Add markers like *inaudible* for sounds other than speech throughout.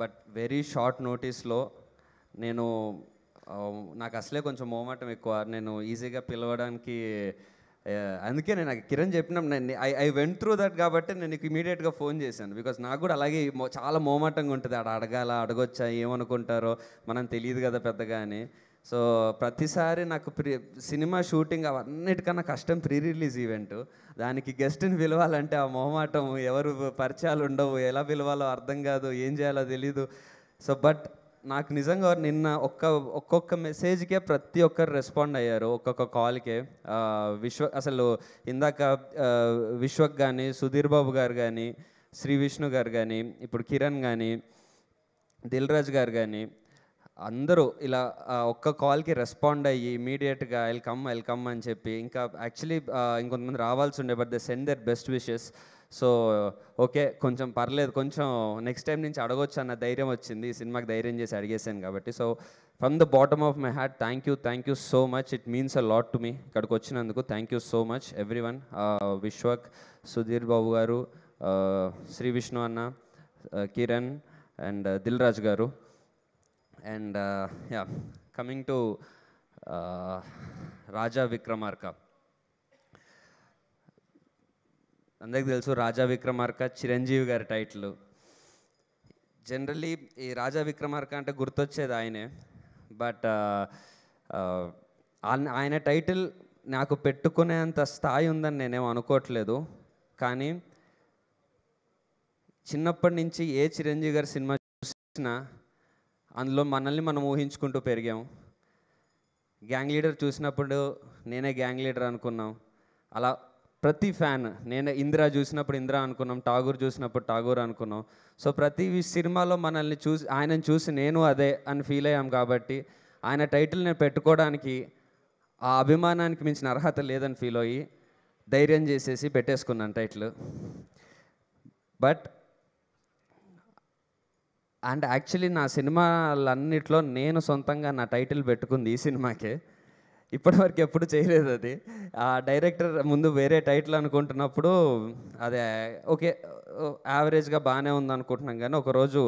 but very short నోటీస్లో నేను నాకు అసలే కొంచెం మోమాటం ఎక్కువ నేను ఈజీగా పిలవడానికి అందుకే నేను కిరణ్ చెప్పినాం నేను I I went through that కాబట్టి నేను ఇమీడియట్గా ఫోన్ చేశాను బికాస్ నాకు కూడా అలాగే చాలా మోమాటంగా ఉంటుంది ఆడ అడగాల అడగొచ్చా ఏమనుకుంటారో మనం తెలియదు కదా పెద్దగా అని సో ప్రతిసారి నాకు ప్రీ సినిమా షూటింగ్ అవన్నిటికన్నా కష్టం ప్రీ రిలీజ్ ఈవెంట్ దానికి గెస్ట్ని పిలవాలంటే ఆ మొహమాటం ఎవరు పరిచయాలు ఉండవు ఎలా పిలవాలో అర్థం కాదు ఏం చేయాలో తెలీదు సో బట్ నాకు నిజంగా నిన్న ఒక్క ఒక్కొక్క మెసేజ్కే ప్రతి ఒక్కరు రెస్పాండ్ అయ్యారు ఒక్కొక్క కాల్కే విశ్వ అసలు ఇందాక విశ్వక్ కానీ సుధీర్ బాబు గారు కానీ శ్రీ విష్ణు గారు కానీ ఇప్పుడు కిరణ్ కానీ దిల్రాజ్ గారు కానీ అందరూ ఇలా ఒక్క కాల్కి రెస్పాండ్ అయ్యి ఇమీడియట్గా ఎల్ కమ్ ఐల్ కమ్ అని చెప్పి ఇంకా యాక్చువల్లీ ఇంకొంతమంది రావాల్సి ఉండే but they send their best wishes so okay కొంచెం పర్లేదు కొంచెం నెక్స్ట్ టైం నుంచి అడగొచ్చు అన్న ధైర్యం వచ్చింది ఈ సినిమాకి ధైర్యం చేసి అడిగేసాను కాబట్టి so from the bottom of my heart thank you thank you so much it means a lot to me ఇక్కడికి వచ్చినందుకు thank you so much everyone Vishwak Sudheer Babu garu Sri Vishnu అన్న Kiran and Dil Raju garu and yeah coming to Raja Vikramarka అందరికి తెలుసు రాజా విక్రమార్క చిరంజీవి గారి టైటిల్ జనరలీ ఈ రాజా విక్రమార్క అంటే గుర్తొచ్చేది ఆయనే బట్ uh, uh, ఆయన టైటిల్ నాకు పెట్టుకునేంత స్థాయి ఉందని నేనేం అనుకోవట్లేదు కానీ చిన్నప్పటి నుంచి ఏ చిరంజీవి గారి సినిమా చూసినా అందులో మనల్ని మనం ఊహించుకుంటూ పెరిగాము గ్యాంగ్ లీడర్ చూసినప్పుడు నేనే గ్యాంగ్ లీడర్ అనుకున్నాం అలా ప్రతి ఫ్యాన్ నేను ఇందిరా చూసినప్పుడు ఇందిరా అనుకున్నాం ఠాగూర్ చూసినప్పుడు ఠాగూర్ అనుకున్నాం సో ప్రతి సినిమాలో మనల్ని చూసి ఆయనను చూసి నేను అదే అని ఫీల్ అయ్యాం కాబట్టి ఆయన టైటిల్ నేను పెట్టుకోవడానికి ఆ అభిమానానికి మించిన అర్హత లేదని ఫీల్ అయ్యి ధైర్యం చేసేసి పెట్టేసుకున్నాను టైటిల్ బట్ అండ్ యాక్చువల్లీ నా సినిమాలన్నిట్లో నేను సొంతంగా నా టైటిల్ పెట్టుకుంది ఈ సినిమాకి ఇప్పటివరకు ఎప్పుడు చేయలేదు అది ఆ డైరెక్టర్ ముందు వేరే టైటిల్ అనుకుంటున్నప్పుడు అదే ఓకే యావరేజ్గా బాగానే ఉంది అనుకుంటున్నాం కానీ ఒకరోజు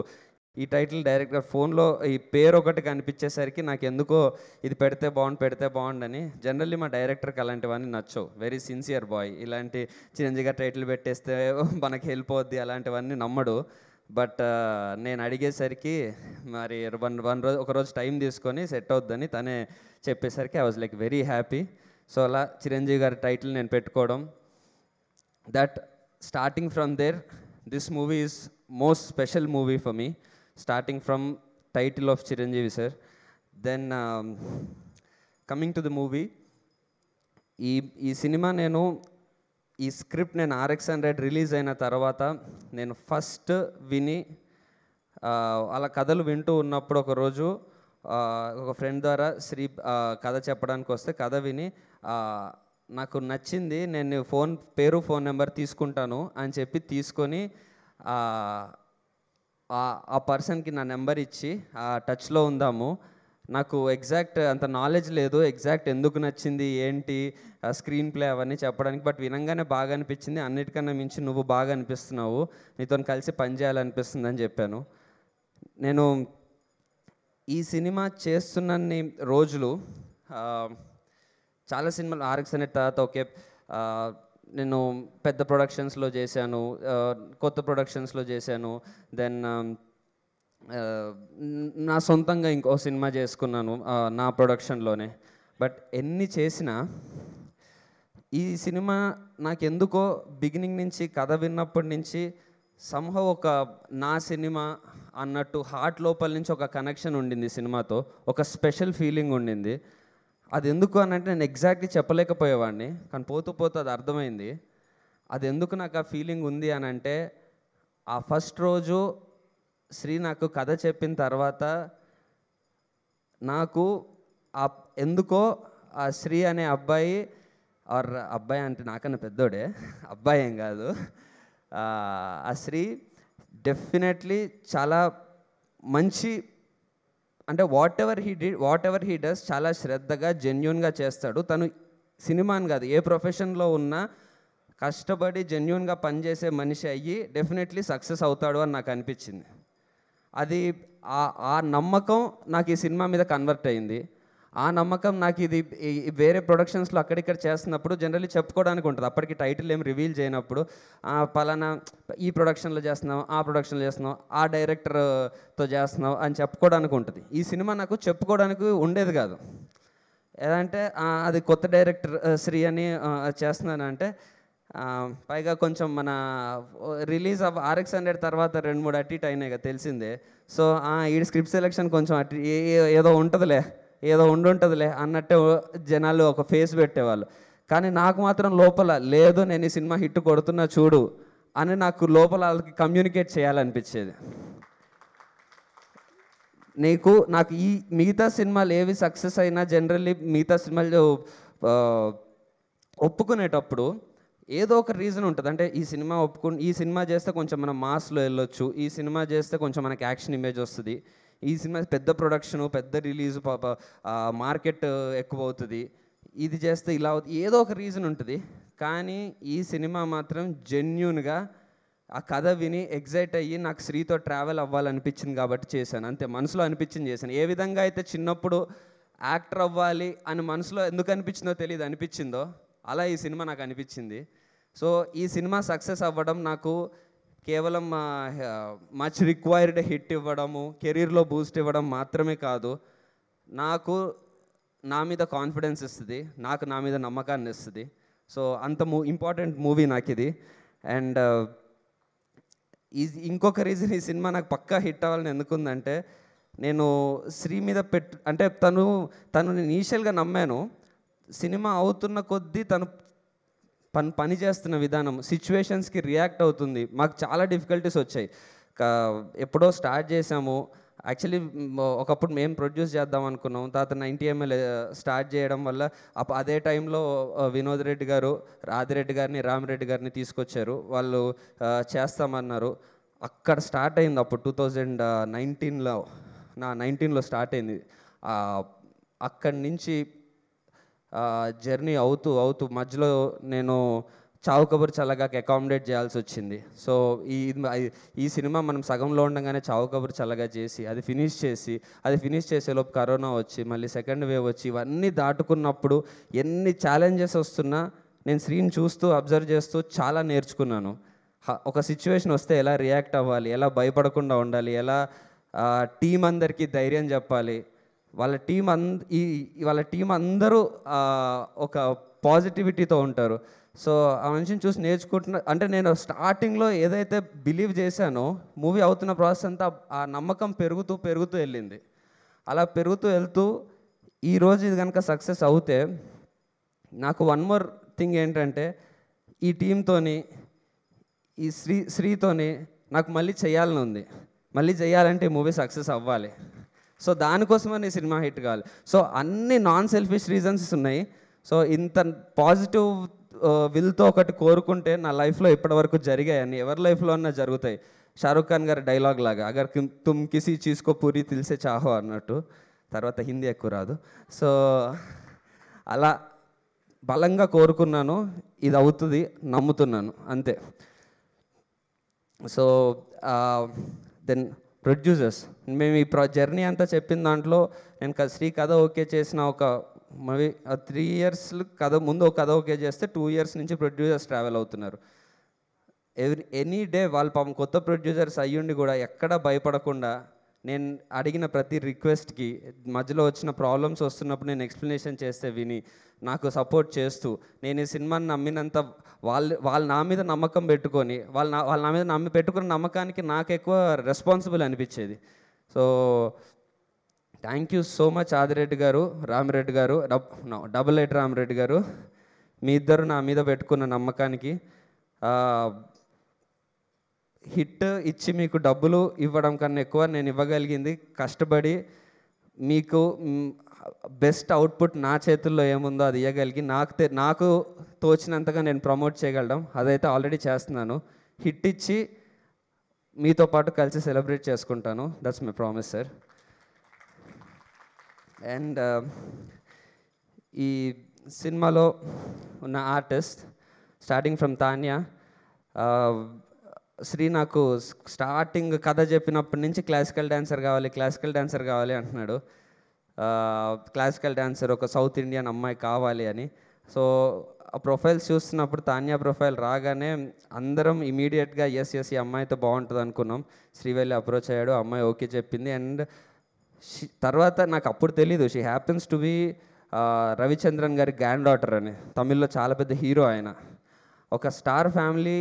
ఈ టైటిల్ డైరెక్టర్ ఫోన్లో ఈ పేరు ఒకటి కనిపించేసరికి నాకు ఎందుకో ఇది పెడితే బాగుండు పెడితే బాగుండని జనరల్లీ మా డైరెక్టర్కి అలాంటివన్నీ నచ్చవు వెరీ సిన్సియర్ బాయ్ ఇలాంటి చిరంజీగా టైటిల్ పెట్టేస్తే మనకి వెళ్ళిపోద్ది అలాంటివన్నీ నమ్మడు బట్ నేను అడిగేసరికి మరి వన్ వన్ రోజు ఒకరోజు టైం తీసుకొని సెట్ అవుద్దని తనే చెప్పేసరికి I was like very happy so అలా చిరంజీవి గారి టైటిల్ నేను పెట్టుకోవడం that starting from there this movie is most special movie for me starting from title of Chiranjeevi sir then coming to the movie ఈ ఈ సినిమా నేను ఈ స్క్రిప్ట్ నేను RX hundred release అయిన తర్వాత నేను ఫస్ట్ విని అలా కథలు వింటూ ఉన్నప్పుడు ఒకరోజు ఒక ఫ్రెండ్ ద్వారా శ్రీ కథ చెప్పడానికి వస్తే కథ విని నాకు నచ్చింది నేను ఫోన్ పేరు ఫోన్ నెంబర్ తీసుకుంటాను అని చెప్పి తీసుకొని ఆ పర్సన్కి నా నెంబర్ ఇచ్చి టచ్లో ఉందాము నాకు ఎగ్జాక్ట్ అంత నాలెడ్జ్ లేదు ఎగ్జాక్ట్ ఎందుకు నచ్చింది ఏంటి స్క్రీన్ ప్లే అవన్నీ చెప్పడానికి బట్ వినంగానే బాగా అనిపించింది అన్నిటికన్నా మించి నువ్వు బాగా అనిపిస్తున్నావు నీతో కలిసి పనిచేయాలనిపిస్తుంది అని చెప్పాను నేను ఈ సినిమా చేస్తున్నన్ని రోజులు చాలా సినిమాలు ఆర్ఎక్స్ అనే తర్వాత ఓకే నేను పెద్ద ప్రొడక్షన్స్లో చేశాను కొత్త ప్రొడక్షన్స్లో చేశాను దెన్ నా సొంతంగా ఇంకో సినిమా చేసుకున్నాను నా ప్రొడక్షన్లోనే బట్ ఎన్ని చేసినా ఈ సినిమా నాకెందుకో బిగినింగ్ నుంచి కథ విన్నప్పటి నుంచి సంహవ్ ఒక నా సినిమా అన్నట్టు హార్ట్ లోపల నుంచి ఒక కనెక్షన్ ఉండింది సినిమాతో ఒక స్పెషల్ ఫీలింగ్ ఉండింది అది ఎందుకు అని అంటే నేను ఎగ్జాక్ట్లీ చెప్పలేకపోయేవాడిని కానీ పోతూ పోతూ అది అర్థమైంది అది ఎందుకు నాకు ఆ ఫీలింగ్ ఉంది అని అంటే ఆ ఫస్ట్ రోజు శ్రీ నాకు కథ చెప్పిన తర్వాత నాకు ఎందుకో ఆ శ్రీ అనే అబ్బాయి ఆర్ అబ్బాయి అంటే నాకన్నా పెద్దోడే అబ్బాయి ఏం కాదు ఆ శ్రీ డెఫినెట్లీ చాలా మంచి అంటే వాట్ ఎవర్ హీ డి వాట్ ఎవర్ హీ డస్ చాలా శ్రద్ధగా జెన్యున్గా చేస్తాడు తను సినిమా అని కాదు ఏ ప్రొఫెషన్లో ఉన్నా కష్టపడి జెన్యున్గా పనిచేసే మనిషి అయ్యి డెఫినెట్లీ సక్సెస్ అవుతాడు అని నాకు అనిపించింది అది ఆ నమ్మకం నాకు ఈ సినిమా మీద కన్వర్ట్ అయింది ఆ నమ్మకం నాకు ఇది వేరే ప్రొడక్షన్స్లో అక్కడిక్కడ చేస్తున్నప్పుడు జనరల్లీ చెప్పుకోవడానికి ఉంటుంది అప్పటికి టైటిల్ ఏం రివీల్ చేయనప్పుడు పలానా ఈ ప్రొడక్షన్లో చేస్తున్నాం ఆ ప్రొడక్షన్లో చేస్తున్నాం ఆ డైరెక్టర్తో చేస్తున్నాం అని చెప్పుకోవడానికి ఉంటుంది ఈ సినిమా నాకు చెప్పుకోవడానికి ఉండేది కాదు ఎలా అంటే అది కొత్త డైరెక్టర్ శ్రీ అని చేస్తున్నానంటే పైగా కొంచెం మన రిలీజ్ ఆఫ్ ఆర్ఎక్స్ హండ్రెడ్ తర్వాత రెండు మూడు అటీట్ అయినాయి కదా తెలిసిందే సో ఈ స్క్రిప్ట్ సెలెక్షన్ కొంచెం అటు ఏదో ఉంటుందిలే ఏదో ఉండుంటుందిలే అన్నట్టే జనాలు ఒక ఫేస్ పెట్టేవాళ్ళు కానీ నాకు మాత్రం లోపల లేదు నేను ఈ సినిమా హిట్ కొడుతున్నా చూడు అని నాకు లోపల వాళ్ళకి కమ్యూనికేట్ చేయాలనిపించేది నీకు నాకు ఈ మిగతా సినిమాలు ఏవి సక్సెస్ అయినా జనరల్లీ మిగతా సినిమాలు ఒప్పుకునేటప్పుడు ఏదో ఒక రీజన్ ఉంటుంది అంటే ఈ సినిమా ఒప్పుకు ఈ సినిమా చేస్తే కొంచెం మనం మాస్లో వెళ్ళొచ్చు ఈ సినిమా చేస్తే కొంచెం మనకి యాక్షన్ ఇమేజ్ వస్తుంది ఈ సినిమా పెద్ద ప్రొడక్షన్ పెద్ద రిలీజ్ పాప మార్కెట్ ఎక్కువ అవుతుంది ఇది చేస్తే ఇలా అవుతుంది ఏదో ఒక రీజన్ ఉంటుంది కానీ ఈ సినిమా మాత్రం జెన్యున్గా ఆ కథ విని ఎగ్జైట్ అయ్యి నాకు శ్రీతో ట్రావెల్ అవ్వాలనిపించింది కాబట్టి చేశాను అంతే మనసులో అనిపించింది చేశాను ఏ విధంగా అయితే చిన్నప్పుడు యాక్టర్ అవ్వాలి అని మనసులో ఎందుకు అనిపించిందో తెలియదు అనిపించిందో అలా ఈ సినిమా నాకు అనిపించింది సో ఈ సినిమా సక్సెస్ అవ్వడం నాకు కేవలం మచ్ రిక్వైర్డ్ హిట్ ఇవ్వడము కెరీర్లో బూస్ట్ ఇవ్వడం మాత్రమే కాదు నాకు నా మీద కాన్ఫిడెన్స్ ఇస్తుంది నాకు నా మీద నమ్మకాన్ని ఇస్తుంది సో అంత మూ ఇంపార్టెంట్ మూవీ నాకు ఇది అండ్ ఈ ఇంకొక రీజన్ ఈ సినిమా నాకు పక్కా హిట్ అవ్వాలని ఎందుకుందంటే నేను శ్రీ మీద పెట్ అంటే తను తను నేను ఈషియల్గా నమ్మాను సినిమా అవుతున్న కొద్దీ తను పని పని చేస్తున్న విధానం సిచ్యువేషన్స్కి రియాక్ట్ అవుతుంది మాకు చాలా డిఫికల్టీస్ వచ్చాయి ఎప్పుడో స్టార్ట్ చేసాము యాక్చువల్లీ ఒకప్పుడు మేము ప్రొడ్యూస్ చేద్దాం అనుకున్నాం తర్వాత నైంటీ ఎంఎల్ స్టార్ట్ చేయడం వల్ల అప్పుడు అదే టైంలో వినోద్ రెడ్డి గారు రాధిరెడ్డి గారిని రామిరెడ్డి గారిని తీసుకొచ్చారు వాళ్ళు చేస్తామన్నారు అక్కడ స్టార్ట్ అయింది అప్పుడు టూ థౌజండ్ నైన్టీన్లో నా నైన్టీన్లో స్టార్ట్ అయింది అక్కడి నుంచి జర్నీ అవుతూ అవుతూ మధ్యలో నేను చావు కబుర్ చల్లగాకి అకామిడేట్ చేయాల్సి వచ్చింది సో ఈ ఈ సినిమా మనం సగంలో ఉండగానే చావు కబుర్ చల్లగా చేసి అది ఫినిష్ చేసి అది ఫినిష్ చేసేలోపు కరోనా వచ్చి మళ్ళీ సెకండ్ వేవ్ వచ్చి ఇవన్నీ దాటుకున్నప్పుడు ఎన్ని ఛాలెంజెస్ వస్తున్నా నేను స్క్రీన్ చూస్తూ అబ్జర్వ్ చేస్తూ చాలా నేర్చుకున్నాను ఒక సిచ్యువేషన్ వస్తే ఎలా రియాక్ట్ అవ్వాలి ఎలా భయపడకుండా ఉండాలి ఎలా టీం అందరికీ ధైర్యం చెప్పాలి వాళ్ళ టీం అంద ఈ వాళ్ళ టీం అందరూ ఒక పాజిటివిటీతో ఉంటారు సో ఆ మనిషిని చూసి నేర్చుకుంటున్న అంటే నేను స్టార్టింగ్లో ఏదైతే బిలీవ్ చేశానో మూవీ అవుతున్న ప్రాసెస్ అంతా ఆ నమ్మకం పెరుగుతూ పెరుగుతూ వెళ్ళింది అలా పెరుగుతూ వెళ్తూ ఈరోజు ఇది కనుక సక్సెస్ అవుతే నాకు వన్ మోర్ థింగ్ ఏంటంటే ఈ టీంతోని ఈ శ్రీ శ్రీతోని నాకు మళ్ళీ చేయాలని ఉంది మళ్ళీ చేయాలంటే ఈ మూవీ సక్సెస్ అవ్వాలి సో దానికోసమని సినిమా హిట్ కావాలి సో అన్ని నాన్ సెల్ఫిష్ రీజన్స్ ఉన్నాయి సో ఇంత పాజిటివ్ విల్తో ఒకటి కోరుకుంటే నా లైఫ్లో ఇప్పటివరకు జరిగాయి ఎవరి లైఫ్లో అన్నా జరుగుతాయి షారూఖ్ ఖాన్ గారి డైలాగ్ లాగా అగర్ తుమ్ కిసి చీజ్కో పూరి తెలిసే చాహో అన్నట్టు తర్వాత హిందీ ఎక్కువ రాదు సో అలా బలంగా కోరుకున్నాను ఇది అవుతుంది నమ్ముతున్నాను అంతే సో దెన్ ప్రొడ్యూసర్స్ మేము ఈ జర్నీ అంతా చెప్పిన దాంట్లో నేను శ్రీ కథ ఓకే చేసిన ఒక మవి త్రీ ఇయర్స్ కథ ముందు ఒక కథ ఓకే చేస్తే టూ ఇయర్స్ నుంచి ప్రొడ్యూసర్స్ ట్రావెల్ అవుతున్నారు ఎవ్రీ ఎనీ డే వాళ్ళు పాపం కొత్త ప్రొడ్యూసర్స్ అయ్యుండి కూడా ఎక్కడ భయపడకుండా నేను అడిగిన ప్రతి రిక్వెస్ట్కి మధ్యలో వచ్చిన ప్రాబ్లమ్స్ వస్తున్నప్పుడు నేను ఎక్స్ప్లెనేషన్ చేస్తే విని నాకు సపోర్ట్ చేస్తూ నేను ఈ సినిమాని నమ్మినంత వాళ్ళు వాళ్ళు నా మీద నమ్మకం పెట్టుకొని వాళ్ళ వాళ్ళ నా మీద నమ్మి పెట్టుకున్న నమ్మకానికి నాకు ఎక్కువ రెస్పాన్సిబుల్ అనిపించేది so thank you so much Adireddy garu Ramireddy గారు డబ్ డబుల్ ఎయిట్ రామిరెడ్డి గారు మీ ఇద్దరు నా మీద పెట్టుకున్న నమ్మకానికి హిట్ ఇచ్చి మీకు డబ్బులు ఇవ్వడం కన్నా ఎక్కువ నేను ఇవ్వగలిగింది కష్టపడి మీకు బెస్ట్ అవుట్పుట్ నా చేతుల్లో ఏముందో అది ఇవ్వగలిగి నాకు నాకు తోచినంతగా నేను ప్రమోట్ చేయగలడం అదైతే ఆల్రెడీ చేస్తున్నాను హిట్ ఇచ్చి మీతో పాటు కలిసి సెలబ్రేట్ చేసుకుంటాను that's my promise sir and ఈ సినిమాలో ఉన్న artist starting from Tanya Sri నాకు స్టార్టింగ్ కథ చెప్పినప్పటి నుంచి క్లాసికల్ డాన్సర్ కావాలి క్లాసికల్ డాన్సర్ కావాలి అంటున్నాడు క్లాసికల్ డాన్సర్ ఒక సౌత్ ఇండియన్ అమ్మాయి కావాలి అని సో ఆ ప్రొఫైల్స్ చూస్తున్నప్పుడు తాన్యా ప్రొఫైల్ రాగానే అందరం ఇమీడియట్గా ఎస్ ఎస్ ఈ అమ్మాయితో బాగుంటుంది అనుకున్నాం శ్రీవెల్లి అప్రోచ్ అయ్యాడు అమ్మాయి ఓకే చెప్పింది అండ్ తర్వాత నాకు అప్పుడు తెలీదు she happens to be Ravichandran గారి గ్రాండ్ డాటర్ అని తమిళ్లో చాలా పెద్ద హీరో ఆయన ఒక స్టార్ ఫ్యామిలీ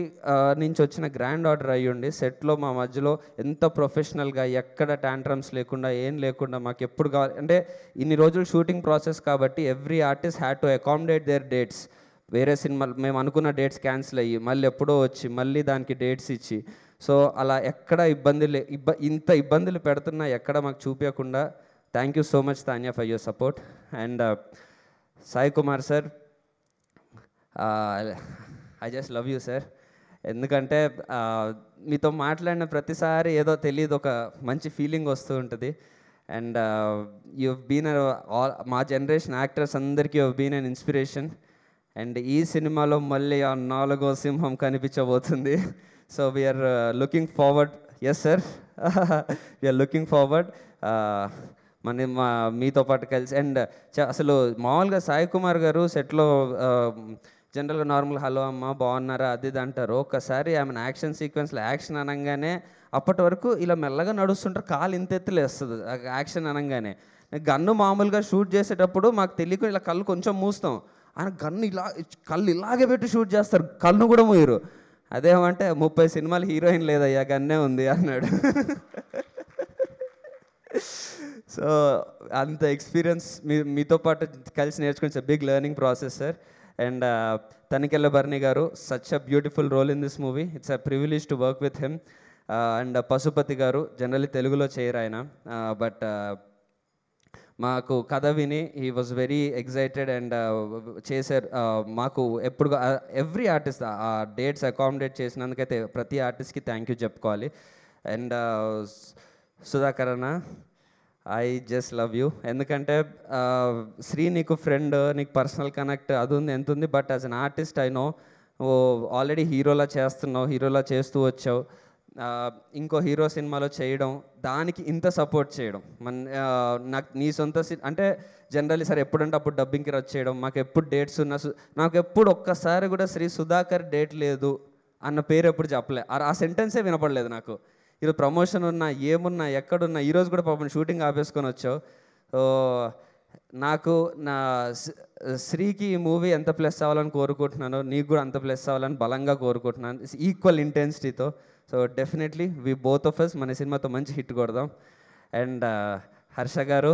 నుంచి వచ్చిన గ్రాండ్ ఆర్డర్ అయ్యుండి సెట్లో మా మధ్యలో ఎంత ప్రొఫెషనల్గా ఎక్కడ ట్యాంట్రమ్స్ లేకుండా ఏం లేకుండా మాకు ఎప్పుడు కావాలి అంటే ఇన్ని రోజులు షూటింగ్ ప్రాసెస్ కాబట్టి every artist had to accommodate their dates వేరే సినిమాలు మేము అనుకున్న డేట్స్ క్యాన్సిల్ అయ్యి మళ్ళీ ఎప్పుడో వచ్చి మళ్ళీ దానికి డేట్స్ ఇచ్చి సో అలా ఎక్కడ ఇబ్బందులు ఇబ్బ ఇంత ఇబ్బందులు పెడుతున్నా ఎక్కడ మాకు చూపించకుండా thank you so much Tanya for your support and Sai Kumar sir I just love you sir ఎందుకంటే మీతో మాట్లాడిన ప్రతిసారి ఏదో తెలియదు ఒక మంచి ఫీలింగ్ వస్తూ ఉంటుంది అండ్ యూ బీన్ ఆల్ మా జనరేషన్ యాక్టర్స్ అందరికీ you been an inspiration and ఈ సినిమాలో మళ్ళీ ఆ నాలుగో సింహం కనిపించబోతుంది so we are looking forward yes sir we are looking forward మన మా మీతో పాటు కలిసి అండ్ అసలు మామూలుగా సాయి కుమార్ గారు సెట్లో జనరల్గా నార్మల్ హలో అమ్మ బాగున్నారా అది ఇది అంటారు ఒక్కసారి ఆమె యాక్షన్ సీక్వెన్స్లో యాక్షన్ అనగానే అప్పటి వరకు ఇలా మెల్లగా నడుస్తుంటారు కాలు ఇంత ఎత్తులేస్తుంది యాక్షన్ అనగానే గన్ను మామూలుగా షూట్ చేసేటప్పుడు మాకు తెలియకుండా ఇలా కళ్ళు కొంచెం మూస్తాం ఆయన గన్ను ఇలా కళ్ళు ఇలాగే పెట్టి షూట్ చేస్తారు కళ్ళు కూడా మూయరు అదేమంటే ముప్పై సినిమాలు హీరోయిన్ లేదయ్యా గన్నే ఉంది అన్నాడు సో అంత ఎక్స్పీరియన్స్ మీ మీతో పాటు కలిసి నేర్చుకుని big learning process sir and Tanikella Bharani garu such a beautiful role in this movie it's a privilege to work with him and Pasupathi garu generally తెలుగులో చేయరు ఆయన బట్ uh, uh, మాకు కథ విని he was very excited and చేశారు uh, మాకు ఎప్పుడు ఎవ్రీ ఆర్టిస్ట్ ఆ డేట్స్ అకామిడేట్ చేసినందుకైతే ప్రతి ఆర్టిస్ట్కి థ్యాంక్ యూ చెప్పుకోవాలి అండ్ సుధాకరణ ఐ జస్ట్ లవ్ యూ ఎందుకంటే శ్రీ నీకు ఫ్రెండ్ నీకు పర్సనల్ కనెక్ట్ అది ఉంది ఎంత ఉంది but as an artist I know already హీరోలా చేస్తున్నావు హీరోలా చేస్తూ వచ్చావు ఇంకో హీరో సినిమాలో చేయడం దానికి ఇంత సపోర్ట్ చేయడం మన నాకు నీ సొంత అంటే జనరల్లీ సార్ ఎప్పుడంటే అప్పుడు డబ్బింగ్కి రద్దు చేయడం మాకు ఎప్పుడు డేట్స్ ఉన్నా నాకు ఎప్పుడు ఒక్కసారి కూడా శ్రీ సుధాకర్ డేట్ లేదు అన్న పేరు ఎప్పుడు చెప్పలే ఆ సెంటెన్సే వినపడలేదు నాకు ఈరోజు ప్రమోషన్ ఉన్నా ఏమున్నా ఎక్కడున్నా ఈరోజు కూడా పాపం షూటింగ్ ఆపేసుకొని వచ్చావు నాకు నా శ్రీకి ఈ మూవీ ఎంత ప్లస్ అవ్వాలని కోరుకుంటున్నాను నీకు కూడా అంత ప్లస్ అవ్వాలని బలంగా కోరుకుంటున్నాను ఈక్వల్ ఇంటెన్సిటీతో so definitely we both of us మన సినిమాతో మంచి హిట్ కొడదాం అండ్ uh, హర్ష గారు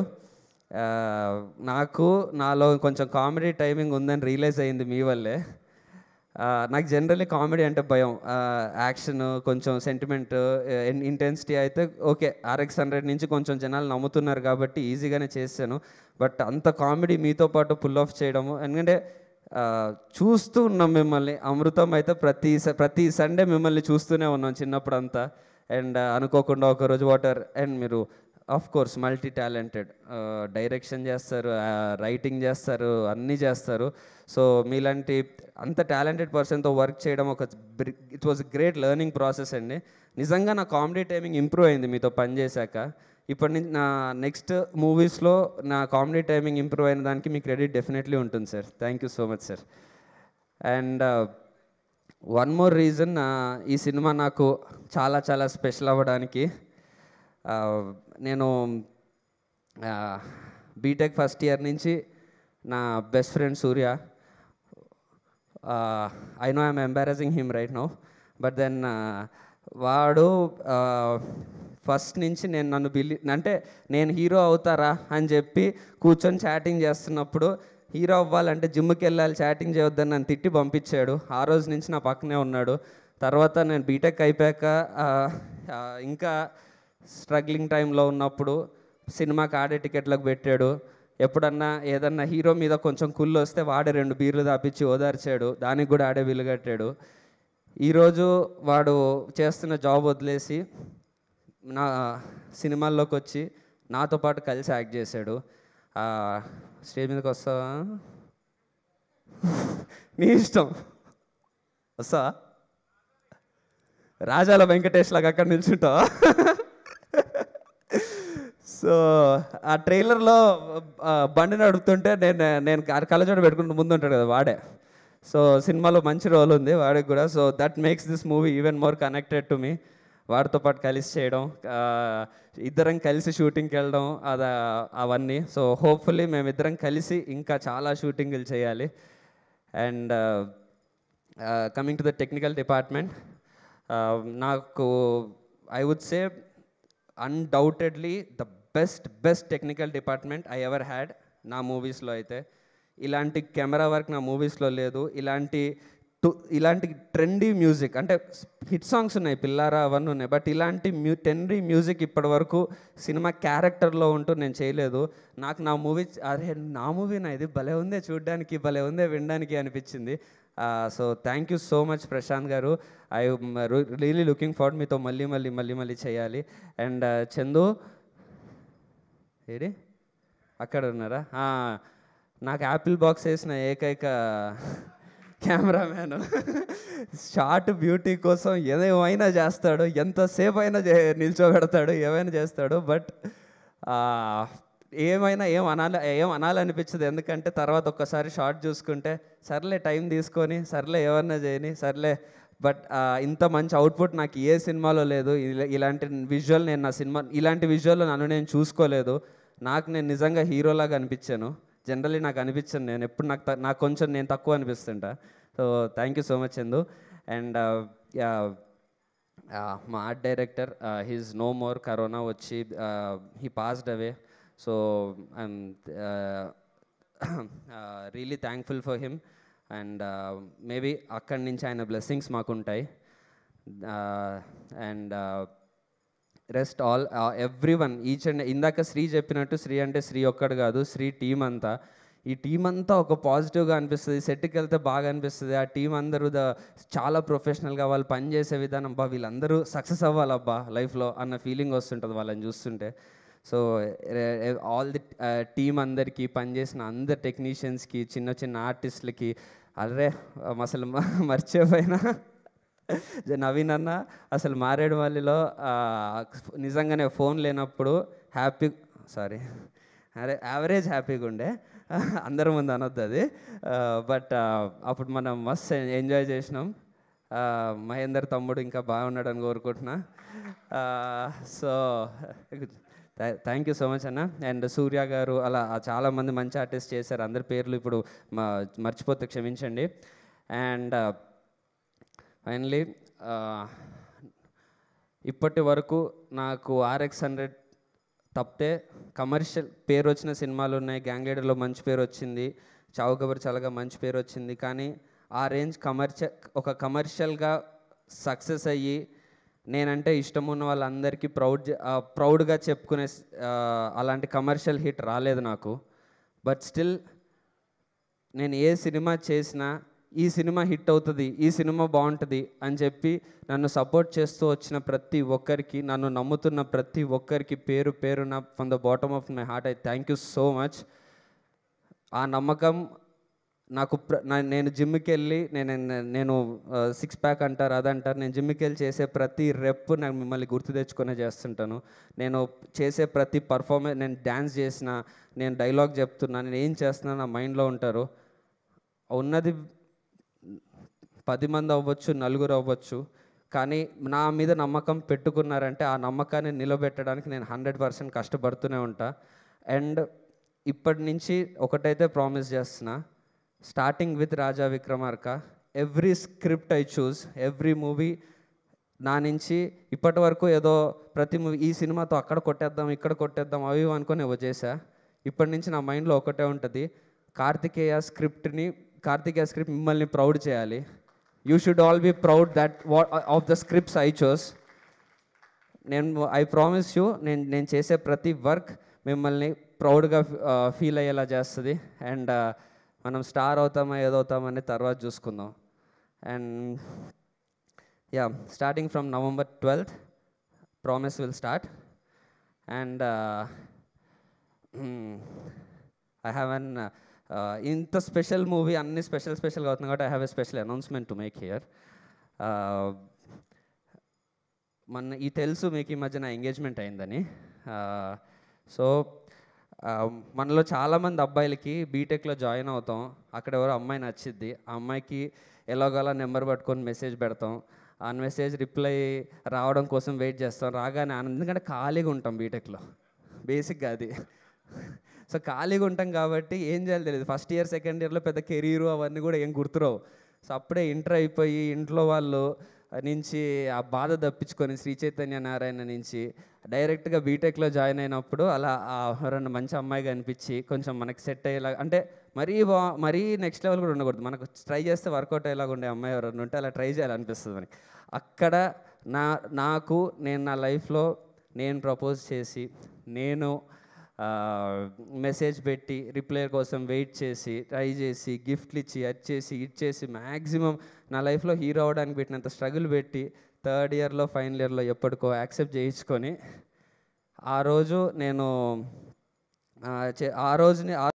uh, నాకు నాలో కొంచెం కామెడీ టైమింగ్ ఉందని రియలైజ్ అయింది మీ వల్లే నాకు జనరల్లీ కామెడీ అంటే భయం యాక్షన్ కొంచెం సెంటిమెంట్ ఇంటెన్సిటీ అయితే ఓకే ఆర్ఎక్స్ హండ్రెడ్ నుంచి కొంచెం జనాలు నమ్ముతున్నారు కాబట్టి ఈజీగానే చేశాను బట్ అంత కామెడీ మీతో పాటు పుల్ ఆఫ్ చేయడము ఎందుకంటే చూస్తూ ఉన్నాం మిమ్మల్ని అమృతం అయితే ప్రతి ప్రతి సండే మిమ్మల్ని చూస్తూనే ఉన్నాం చిన్నప్పుడు అంతా అండ్ అనుకోకుండా ఒకరోజు వాటర్ అండ్ మీరు of course multi talented direction చేస్తారు రైటింగ్ uh, చేస్తారు అన్నీ చేస్తారు సో మీలాంటి అంత టాలెంటెడ్ పర్సన్తో వర్క్ చేయడం ఒక it was great learning process అండి నిజంగా నా కామెడీ టైమింగ్ ఇంప్రూవ్ అయింది మీతో పనిచేశాక ఇప్పటి నుంచి నా నెక్స్ట్ మూవీస్లో నా కామెడీ టైమింగ్ ఇంప్రూవ్ అయిన దానికి మీ క్రెడిట్ డెఫినెట్లీ ఉంటుంది sir thank you so much sir and one more reason ఈ సినిమా నాకు చాలా చాలా స్పెషల్ అవ్వడానికి uh, నేను బీటెక్ ఫస్ట్ ఇయర్ నుంచి నా best friend Surya I know I'm embarrassing him right no but then వాడు ఫస్ట్ నుంచి నేను నన్ను బిలి అంటే నేను హీరో అవుతారా అని చెప్పి కూర్చొని చాటింగ్ చేస్తున్నప్పుడు హీరో అవ్వాలంటే జిమ్కి వెళ్ళాలి చాటింగ్ చేయొద్దని నన్ను తిట్టి పంపించాడు ఆ రోజు నుంచి నా పక్కనే ఉన్నాడు తర్వాత నేను బీటెక్ అయిపోయాక ఇంకా స్ట్రగ్లింగ్ టైంలో ఉన్నప్పుడు సినిమాకి ఆడే టికెట్లకు పెట్టాడు ఎప్పుడన్నా ఏదన్నా హీరో మీద కొంచెం కుళ్ళు వస్తే వాడే రెండు బీర్లు తాపించి ఓదార్చాడు దానికి కూడా ఆడే విలుగట్టాడు ఈరోజు వాడు చేస్తున్న జాబ్ వదిలేసి నా సినిమాల్లోకి వచ్చి నాతో పాటు కలిసి యాక్ట్ చేశాడు స్టేజ్ మీదకి వస్తావా నీ ఇష్టం వస్తావా రాజాల వెంకటేష్ లాగా అక్కడ నిల్చుంటావా సో ఆ ట్రైలర్లో బండి నడుపుతుంటే నేను నేను కళ్ళజోడు పెట్టుకుంటూ ముందు ఉంటాడు కదా వాడే సో సినిమాలో మంచి రోల్ ఉంది వాడికి కూడా so that makes this movie even more connected to me వాడితో పాటు కలిసి చేయడం ఇద్దరం కలిసి షూటింగ్కి వెళ్ళడం అది అవన్నీ సో హోప్ఫుల్లీ మేమిద్దరం కలిసి ఇంకా చాలా షూటింగ్లు చేయాలి and coming to the technical department నాకు I would say undoubtedly the best best technical department I ever had నా మూవీస్లో అయితే ఇలాంటి కెమెరా వర్క్ నా మూవీస్లో లేదు ఇలాంటి టు ఇలాంటి ట్రెండీ మ్యూజిక్ అంటే హిట్ సాంగ్స్ ఉన్నాయి పిల్లారా అవన్నీ ఉన్నాయి బట్ ఇలాంటి మ్యూ ట్రెండీ మ్యూజిక్ ఇప్పటివరకు సినిమా క్యారెక్టర్లో ఉంటూ నేను చేయలేదు నాకు నా మూవీ అరే నా మూవీ నా ఇది భలే ఉందే చూడడానికి భలే ఉందే వినడానికి అనిపించింది so thank you so much Prashanth garu I really looking ఫార్డ్ మీతో మళ్ళీ మళ్ళీ మళ్ళీ మళ్ళీ చేయాలి అండ్ uh, చందు ఏడి అక్కడ ఉన్నారా నాకు యాపిల్ బాక్స్ వేసిన ఏకైక కెమెరామ్యాన్ షార్ట్ బ్యూటీ కోసం ఏదేమైనా చేస్తాడు ఎంతసేపు అయినా నిల్చోబెడతాడు ఏమైనా చేస్తాడు బట్ ఏమైనా ఏం అనాలి ఏం అనాలనిపించదు ఎందుకంటే తర్వాత ఒక్కసారి షార్ట్ చూసుకుంటే సర్లే టైం తీసుకొని సర్లే ఏమన్నా చేయని సర్లే బట్ ఇంత మంచి అవుట్పుట్ నాకు ఏ సినిమాలో లేదు ఇలాంటి విజువల్ నేను నా సినిమా ఇలాంటి విజువల్ నన్ను నేను చూసుకోలేదు నాకు నేను నిజంగా హీరోలాగా అనిపించాను జనరలీ నాకు అనిపించాను నేను ఎప్పుడు నాకు నాకు కొంచెం నేను తక్కువ అనిపిస్తుంటా so thank you so much ఎందు అండ్ మా art director he's no more corona వచ్చి he passed away so I'm really thankful for him and maybe అక్కడి నుంచి ఆయన బ్లెస్సింగ్స్ మాకుంటాయి and uh, rest all everyone each and ఇందాక శ్రీ చెప్పినట్టు శ్రీ అంటే శ్రీ ఒక్కడు కాదు శ్రీ టీం అంతా ఈ టీం అంతా ఒక పాజిటివ్గా అనిపిస్తుంది సెట్కి వెళ్తే బాగా అనిపిస్తుంది ఆ టీం అందరూ ద చాలా ప్రొఫెషనల్గా వాళ్ళు పనిచేసే విధానం అబ్బా వీళ్ళందరూ సక్సెస్ అవ్వాలి అబ్బా లైఫ్లో అన్న ఫీలింగ్ వస్తుంటుంది వాళ్ళని చూస్తుంటే సో ఆల్ ది టీం అందరికీ పనిచేసిన అందరు టెక్నీషియన్స్కి చిన్న చిన్న ఆర్టిస్టులకి అరే అసలు *laughs* మర్చిపోయినా నవీన్ అన్న అసలు మారేడుమల్లిలో నిజంగానే ఫోన్ లేనప్పుడు హ్యాపీ సారీ అరే యావరేజ్ హ్యాపీగా ఉండే అందరి ముందు అనొద్దు అది బట్ అప్పుడు మనం మస్తు ఎంజాయ్ చేసినాం మహేందర్ తమ్ముడు ఇంకా బాగున్నాడని కోరుకుంటున్నా so thank you so much అన్న అండ్ సూర్య గారు అలా చాలామంది మంచి ఆర్టిస్ట్ చేశారు అందరి పేర్లు ఇప్పుడు మర్చిపోతే క్షమించండి అండ్ ఫైనలీ ఇప్పటి వరకు నాకు ఆర్ఎక్స్ హండ్రెడ్ తప్పితే కమర్షియల్ పేరు వచ్చిన సినిమాలు ఉన్నాయి గ్యాంగ్ లీడర్లో మంచి పేరు వచ్చింది చావు కబర్ చాలాగా మంచి పేరు వచ్చింది కానీ ఆ రేంజ్ కమర్షియల్ ఒక కమర్షియల్గా సక్సెస్ అయ్యి నేనంటే ఇష్టం ఉన్న వాళ్ళందరికీ ప్రౌడ్ ప్రౌడ్గా చెప్పుకునే అలాంటి కమర్షియల్ హిట్ రాలేదు నాకు బట్ స్టిల్ నేను ఏ సినిమా చేసినా ఈ సినిమా హిట్ అవుతుంది ఈ సినిమా బాగుంటుంది అని చెప్పి నన్ను సపోర్ట్ చేస్తూ వచ్చిన ప్రతి ఒక్కరికి నన్ను నమ్ముతున్న ప్రతి ఒక్కరికి పేరు పేరున from the bottom of my heart I thank you so much ఆ నమ్మకం నాకు ప్ర నేను జిమ్కి వెళ్ళి నేను నేను సిక్స్ ప్యాక్ అంటారు అదంటారు నేను జిమ్కి వెళ్ళి చేసే ప్రతి రెప్ నాకు మిమ్మల్ని గుర్తు తెచ్చుకునే చేస్తుంటాను నేను చేసే ప్రతి పర్ఫార్మెన్స్ నేను డ్యాన్స్ చేసిన నేను డైలాగ్ చెప్తున్నా నేను ఏం చేస్తున్నా నా మైండ్లో ఉంటారు ఉన్నది పది మంది అవ్వచ్చు నలుగురు అవ్వచ్చు కానీ నా మీద నమ్మకం పెట్టుకున్నారంటే ఆ నమ్మకాన్ని నిలబెట్టడానికి నేను హండ్రెడ్ పర్సెంట్ కష్టపడుతూనే ఉంటా అండ్ ఇప్పటి నుంచి ఒకటైతే ప్రామిస్ చేస్తున్న starting with Raja Vikramarka every script I choose every movie నా నుంచి ఇప్పటి వరకు ఏదో ప్రతి మూవీ ఈ సినిమాతో అక్కడ కొట్టేద్దాం ఇక్కడ కొట్టేద్దాం అవి అనుకొని ఇవ్వ చేసా ఇప్పటి నుంచి నా మైండ్లో ఒకటే ఉంటుంది కార్తికేయ స్క్రిప్ట్ని కార్తికేయ స్క్రిప్ట్ మిమ్మల్ని ప్రౌడ్ చేయాలి you should all be proud that of the scripts I chose నేను ఐ ప్రామిస్ యూ నేను నేను చేసే ప్రతి వర్క్ మిమ్మల్ని ప్రౌడ్గా ఫీల్ అయ్యేలా చేస్తుంది అండ్ మనం స్టార్ అవుతామా ఏదవుతామని తర్వాత చూసుకుందాం and ya starting from November twelfth promise will start and I have an Uh, ఇంత స్పెషల్ మూవీ అన్ని స్పెషల్ స్పెషల్గా అవుతుంది కాబట్టి I have a special announcement to make here మన ఈ తెలుసు మీకు ఈ మధ్య నా ఎంగేజ్మెంట్ అయిందని సో uh, um, మనలో చాలామంది అబ్బాయిలకి బీటెక్లో జాయిన్ అవుతాం అక్కడ ఎవరో అమ్మాయి నచ్చిద్ది ఆ అమ్మాయికి ఎలాగోలా నెంబర్ పట్టుకొని మెసేజ్ పెడతాం ఆ మెసేజ్ రిప్లై రావడం కోసం వెయిట్ చేస్తాం రాగానే ఆనందం ఎందుకంటే ఖాళీగా ఉంటాం బీటెక్లో బేసిక్గా అది సో ఖాళీగా ఉంటాం కాబట్టి ఏం చేయాలి తెలియదు ఫస్ట్ ఇయర్ సెకండ్ ఇయర్లో పెద్ద కెరీరు అవన్నీ కూడా ఏం గుర్తురావు సో అప్పుడే ఇంటర్ అయిపోయి ఇంట్లో వాళ్ళు నుంచి ఆ బాధ తప్పించుకొని శ్రీ చైతన్య నారాయణ నుంచి డైరెక్ట్గా బీటెక్లో జాయిన్ అయినప్పుడు అలా ఆ రెండు మంచి అమ్మాయి అనిపించి కొంచెం మనకి సెట్ అయ్యేలా అంటే మరీ బా మరీ నెక్స్ట్ లెవెల్ కూడా ఉండకూడదు మనకు ట్రై చేస్తే వర్కౌట్ అయ్యేలాగా ఉండే అమ్మాయి ఎవరైనా ఉంటే అలా ట్రై చేయాలనిపిస్తుంది మనకి అక్కడ నా నాకు నేను నా లైఫ్లో నేను ప్రపోజ్ చేసి నేను మెసేజ్ పెట్టి రిప్లై కోసం వెయిట్ చేసి ట్రై చేసి గిఫ్ట్లు ఇచ్చి అది చేసి ఇట్ చేసి మ్యాక్సిమం నా లైఫ్లో హీరో అవ్వడానికి పెట్టినంత స్ట్రగుల్ పెట్టి థర్డ్ ఇయర్లో ఫైనల్ ఇయర్లో ఎప్పటికో యాక్సెప్ట్ చేయించుకొని ఆ రోజు నేను ఆ రోజుని